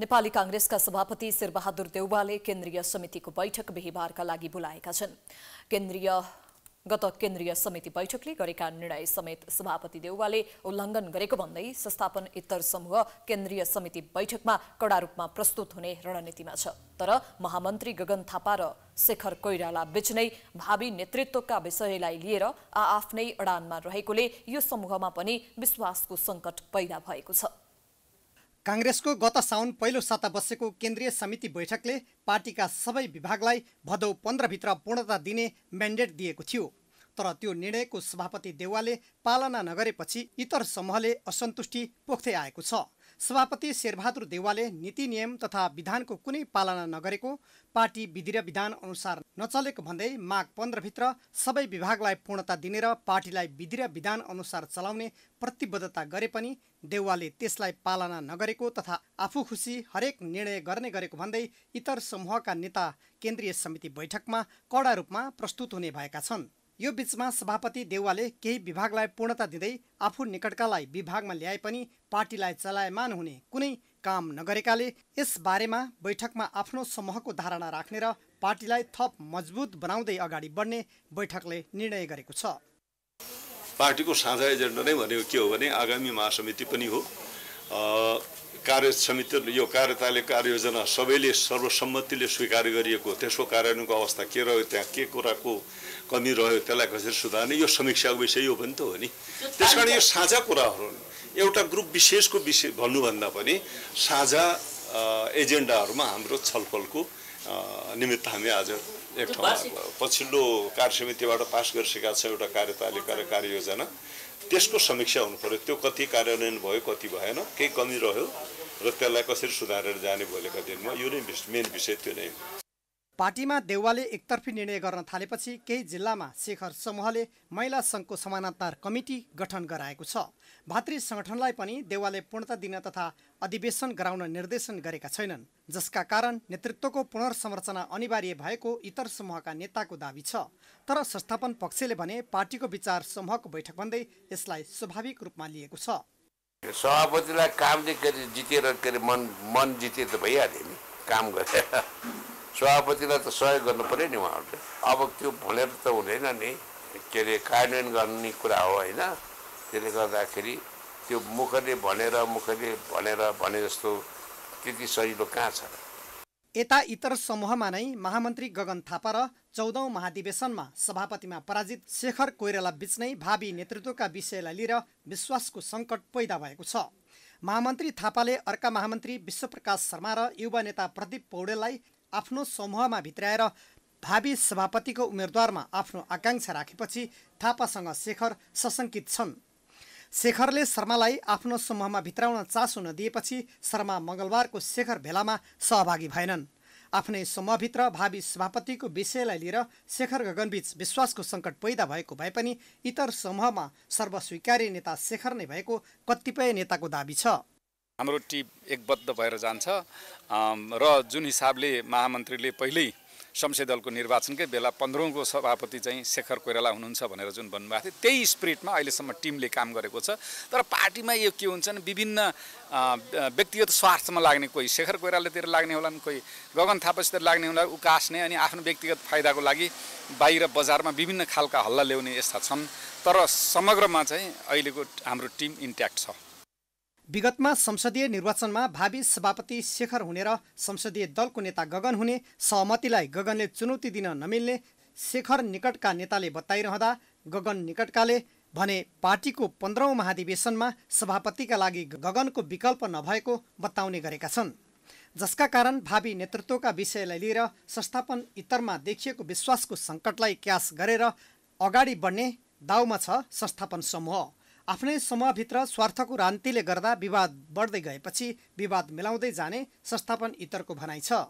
नेपाली काङ्ग्रेसका सभापति शेरबहादुर देउवाले केन्द्रीय समितिको बैठक बिहिबारका लागि बोलाएका छन् केन्द्रीय गत केन्द्रीय समिति बैठकले गरेका निर्णय समेत सभापति देउवाले उल्लङ्घन गरेको भन्दै संस्थापन इतर समूह केन्द्रीय समिति बैठकमा कडा रूपमा प्रस्तुत हुने रणनीतिमा छ तर महामन्त्री गगन थापा र शेखर कोइराला बीच नै भावी नेतृत्वका विषयलाई लिएर आआफ्नै अडानमा रहेकोले यो समूहमा पनि विश्वासको सङ्कट पैदा भएको छ काङ्ग्रेसको गत साउन पहिलो साता बसेको केन्द्रीय समिति बैठकले पार्टीका सबै विभागलाई भदौ पन्ध्रभित्र पूर्णता दिने म्यान्डेट दिएको थियो तर त्यो निर्णयको सभापति देवालले पालना नगरेपछि इतर समूहले असन्तुष्टि पोख्दै आएको छ सभापति शेरबहादुर देवालले नीति नियम तथा विधानको कुनै पालना नगरेको पार्टी विधि र विधान अनुसार नचलेको भन्दै माघ पन्ध्रभित्र सबै विभागलाई पूर्णता दिने र पार्टीलाई विधि र विधान अनुसार चलाउने प्रतिबद्धता गरे पनि देउवाले त्यसलाई पालना नगरेको तथा आफू खुसी हरेक निर्णय गर्ने गरेको भन्दै इतर समूहका नेता केन्द्रीय समिति बैठकमा कडा रूपमा प्रस्तुत हुने भएका छन् यो बीचमा सभापति देउवाले केही विभागलाई पूर्णता दिँदै आफू निकटकालाई विभागमा ल्याए पनि पार्टीलाई चलायमान हुने कुनै काम नगरेकाले यस बारेमा बैठकमा आफ्नो समूहको धारणा राख्ने र पार्टीलाई थप मजबुत बनाउँदै अगाडि बढ्ने बैठकले निर्णय गरेको छ पार्टीको साझा एजेन्डा नै भनेको के हो भने आगामी महासमिति पनि हो कार्य समिति यो कार्यतालिक कार्ययोजना सबैले सर्वसम्मतिले स्वीकार गरिएको त्यसको कार्यान्वयनको अवस्था के रह्यो त्यहाँ के कुराको कमी रह्यो त्यसलाई कसरी सुधार्ने यो समीक्षाको विषय यो पनि त हो नि त्यस कारण यो साझा कुराहरू एउटा ग्रुप विशेषको विषय भन्नुभन्दा पनि साझा एजेन्डाहरूमा हाम्रो छलफलको निमित्त हामी आज एक ठाउँ पछिल्लो कार्य समितिबाट पास गरिसकेका छौँ एउटा कार्यतालिका र कार्ययोजना त्यसको समीक्षा हुनु पऱ्यो त्यो कति कार्यान्वयन भयो कति भएन केही कमी रह्यो र त्यसलाई कसरी सुधारेर जाने भोलिका दिनमा यो नै मेन विषय त्यो नै पार्टीमा देउवाले एकतर्फी निर्णय गर्न थालेपछि केही जिल्लामा शेखर समूहले महिला सङ्घको समानान्तर कमिटी गठन गराएको छ भातृ सङ्गठनलाई पनि देउवाले पूर्णता दिन तथा अधिवेशन गराउन निर्देशन गरेका छैनन् जसका कारण नेतृत्वको पुनर्संरचना अनिवार्य भएको इतर समूहका नेताको दावी छ तर संस्थापन पक्षले भने पार्टीको विचार समूहको बैठक भन्दै यसलाई स्वाभाविक रूपमा लिएको छ सभापतिलाई कामले के अरे जितेर के अरे मन मन जिते त भइहाल्यो नि काम गरेर सभापतिलाई त सहयोग गर्नु पऱ्यो नि उहाँहरूले अब त्यो भनेर त हुँदैन नि के अरे कार्यान्वयन गर्ने कुरा हो होइन त्यसले गर्दाखेरि त्यो मुखले भनेर मुखले भनेर भने जस्तो त्यति सजिलो कहाँ छ यता इतर समूहमा नै महामन्त्री गगन थापा र चौधौँ महाधिवेशनमा सभापतिमा पराजित शेखर कोइराला बीच नै भावी नेतृत्वका विषयलाई लिएर विश्वासको सङ्कट पैदा भएको छ महामन्त्री थापाले अर्का महामन्त्री विश्वप्रकाश शर्मा र युवा नेता प्रदीप पौडेललाई आफ्नो समूहमा भित्राएर भावी सभापतिको उम्मेद्वारमा आफ्नो आकाङ्क्षा राखेपछि थापासँग शेखर सशङ्कित छन् शेखरले शर्मालाई आफ्नो समूहमा भित्राउन चासो नदिएपछि शर्मा मङ्गलबारको शेखर भेलामा सहभागी भएनन् आफ्नै समूहभित्र भावी सभापतिको विषयलाई लिएर शेखर गगनबीच विश्वासको सङ्कट पैदा भएको भए पनि इतर समूहमा सर्वस्वीकार्य नेता शेखर नै भएको कतिपय नेताको दावी छ हाम्रो टिम एकबद्ध भएर जान्छ र जुन हिसाबले महामन्त्रीले पहिल्यै संसदीय दलको निर्वाचनकै बेला पन्ध्रौँको सभापति चाहिँ शेखर कोइराला हुनुहुन्छ भनेर जुन भन्नुभएको थियो त्यही स्पिरिटमा अहिलेसम्म टिमले काम गरेको छ तर पार्टीमा यो के हुन्छ हुन्छन् विभिन्न व्यक्तिगत स्वार्थमा लाग्ने कोही शेखर कोइरालातिर लाग्ने होलान् कोही गगन थापासित लाग्ने होला उकास्ने अनि आफ्नो व्यक्तिगत फाइदाको लागि बाहिर बजारमा विभिन्न खालका हल्ला ल्याउने यस्ता छन् तर समग्रमा चाहिँ अहिलेको हाम्रो टिम इन्ट्याक्ट छ विगतमा संसदीय निर्वाचनमा भावी सभापति शेखर हुनेर संसदीय दलको नेता गगन हुने सहमतिलाई गगनले चुनौती दिन नमिल्ने शेखर निकटका नेताले बताइरहँदा गगन निकटकाले भने पार्टीको पन्ध्रौँ महाधिवेशनमा सभापतिका लागि गगनको विकल्प नभएको बताउने गरेका छन् जसका कारण भावी नेतृत्वका विषयलाई लिएर संस्थापन इतरमा देखिएको विश्वासको सङ्कटलाई क्यास गरेर अगाडि बढ्ने दाउमा छ संस्थापन समूह आफ्नै समूहभित्र स्वार्थको रान्तिले गर्दा विवाद बढ्दै गएपछि विवाद मिलाउँदै जाने संस्थापन इतरको भनाइ छ